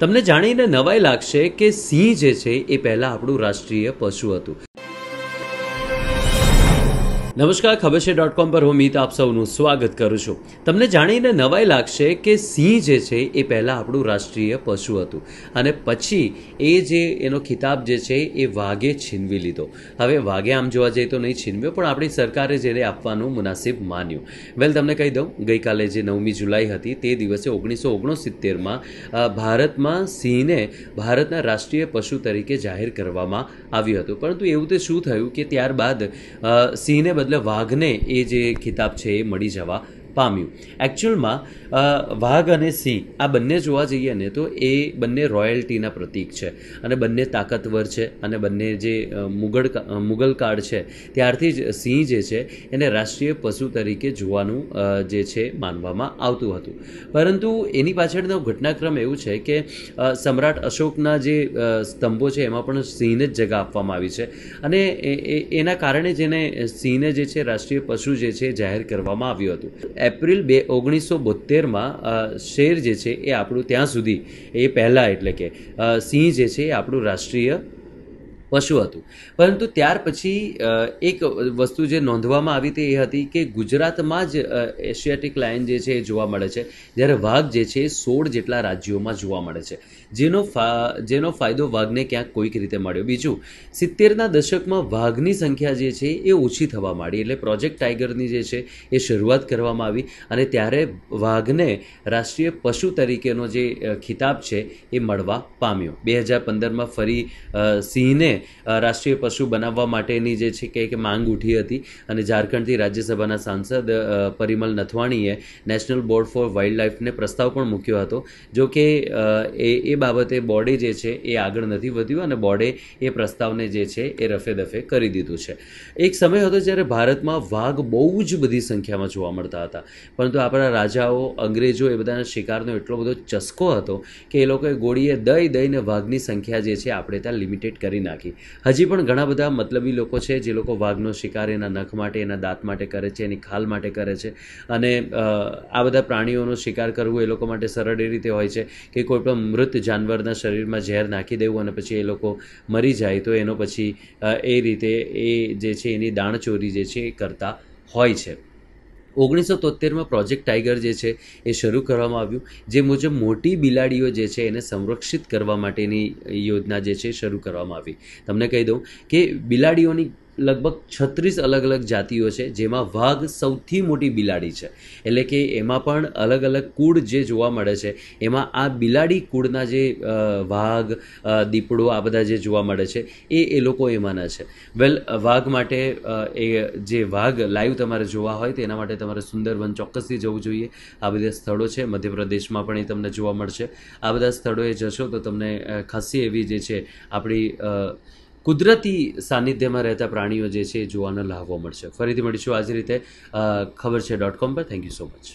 તમને જાણીને નવાઈ લાગશે કે સિંહ જે છે એ પહેલાં આપણું રાષ્ટ્રીય પશુ હતું નમસ્કાર ખબર છે ડોટ કોમ પર હું મિત આપ સૌનું સ્વાગત કરું છું તમને જાણીને નવાઈ લાગશે કે સિંહ જે છે એ પહેલાં આપણું રાષ્ટ્રીય પશુ હતું અને પછી એ જે એનો ખિતાબ જે છે એ વાઘે છીનવી લીધો હવે વાઘે આમ જોવા જઈએ તો નહીં છીનવ્યો પણ આપણી સરકારે જેને આપવાનું મુનાસિબ માન્યું વેલ તમને કહી દઉં ગઈકાલે જે નવમી જુલાઈ હતી તે દિવસે ઓગણીસો ઓગણસિત્તેરમાં ભારતમાં સિંહને ભારતના રાષ્ટ્રીય પશુ તરીકે જાહેર કરવામાં આવ્યું હતું પરંતુ એવું તે શું થયું કે ત્યારબાદ સિંહને એટલે વાઘને એ જે ખિતાબ છે એ મળી જવા પામ્યું એકચ્યુઅલમાં વાઘ અને સિંહ આ બંને જોવા જઈએ ને તો એ બંને રોયલ્ટીના પ્રતીક છે અને બંને તાકાતવર છે અને બંને જે મુગળ મુગલ કાળ છે ત્યારથી જ સિંહ જે છે એને રાષ્ટ્રીય પશુ તરીકે જોવાનું જે છે માનવામાં આવતું હતું પરંતુ એની પાછળનો ઘટનાક્રમ એવું છે કે સમ્રાટ અશોકના જે સ્તંભો છે એમાં પણ સિંહને જ જગા આપવામાં આવી છે અને એના કારણે જેને સિંહને જે છે રાષ્ટ્રીય પશુ જે છે જાહેર કરવામાં આવ્યું હતું એપ્રિલ બે ઓગણીસો બોતેરમાં શેર જે છે એ આપણું ત્યાં સુધી એ પહેલાં એટલે કે સિંહ જે છે એ આપણું રાષ્ટ્રીય પશુ હતું પરંતુ ત્યાર પછી એક વસ્તુ જે નોંધવામાં આવી હતી એ હતી કે ગુજરાતમાં જ એશિયાટિક લાયન જે છે એ જોવા મળે છે જ્યારે વાઘ જે છે એ સોળ જેટલા રાજ્યોમાં જોવા મળે છે જેનો ફા જેનો ફાયદો વાઘને ક્યાંક કોઈક રીતે મળ્યો બીજું સિત્તેરના દશકમાં વાઘની સંખ્યા જે છે એ ઓછી થવા માંડી એટલે પ્રોજેક્ટ ટાઈગરની જે છે એ શરૂઆત કરવામાં આવી અને ત્યારે વાઘને રાષ્ટ્રીય પશુ તરીકેનો જે ખિતાબ છે એ મળવા પામ્યો બે હજાર પંદરમાં ફરી સિંહને રાષ્ટ્રીય પશુ બનાવવા માટેની જે છે કે માંગ ઉઠી હતી અને ઝારખંડથી રાજ્યસભાના સાંસદ પરિમલ નથવાણીએ નેશનલ બોર્ડ ફોર વાઇલ્ડ લાઈફને પ્રસ્તાવ પણ મૂક્યો હતો જો કે એ એ બાબતે બોર્ડે જે છે એ આગળ નથી વધ્યું અને બોર્ડે એ પ્રસ્તાવને જે છે એ રફે દફે કરી દીધું છે એક સમય હતો જ્યારે ભારતમાં વાઘ બહુ જ બધી સંખ્યામાં જોવા મળતા હતા પરંતુ આપણા રાજાઓ અંગ્રેજો એ બધાના શિકારનો એટલો બધો ચસ્કો હતો કે એ લોકોએ ગોળીએ દઈ દઈને વાઘની સંખ્યા જે છે આપણે ત્યાં લિમિટેડ કરી નાખી શકી હજી પણ ઘણા બધા મતલબી લોકો છે જે લોકો વાઘનો શિકાર એના નખ માટે એના દાંત માટે કરે છે એની ખાલ માટે કરે છે અને આ બધા પ્રાણીઓનો શિકાર કરવું એ લોકો માટે સરળ એ રીતે હોય છે કે કોઈ પણ મૃત જાનવરના શરીરમાં ઝેર નાખી દેવું અને પછી એ લોકો મરી જાય તો એનો પછી એ રીતે એ જે છે એની દાણચોરી જે છે એ કરતા હોય છે ઓગણીસો તોતેરમાં પ્રોજેક્ટ ટાઈગર જે છે એ શરૂ કરવામાં આવ્યું જે મુજબ મોટી બિલાડીઓ જે છે એને સંરક્ષિત કરવા માટેની યોજના જે છે શરૂ કરવામાં આવી તમને કહી દઉં કે બિલાડીઓની લગભગ છત્રીસ અલગ અલગ જાતિઓ છે જેમાં વાઘ સૌથી મોટી બિલાડી છે એટલે કે એમાં પણ અલગ અલગ કુળ જે જોવા મળે છે એમાં આ બિલાડી કુળના જે વાઘ દીપડો આ બધા જે જોવા મળે છે એ એ લોકો એમાંના છે વેલ વાઘ માટે એ જે વાઘ લાઈવ તમારે જોવા હોય તેના માટે તમારે સુંદરવન ચોક્કસથી જવું જોઈએ આ બધા સ્થળો છે મધ્યપ્રદેશમાં પણ એ તમને જોવા મળશે આ બધા સ્થળોએ જશો તો તમને ખાસી એવી જે છે આપણી કુદરતી સાનિધ્યમાં રહેતા પ્રાણીઓ જે છે એ જોવાનો લહાવો મળશે ફરીથી મળીશું આજ રીતે ખબર છે ડોટ કોમ પર થેન્ક યુ સો મચ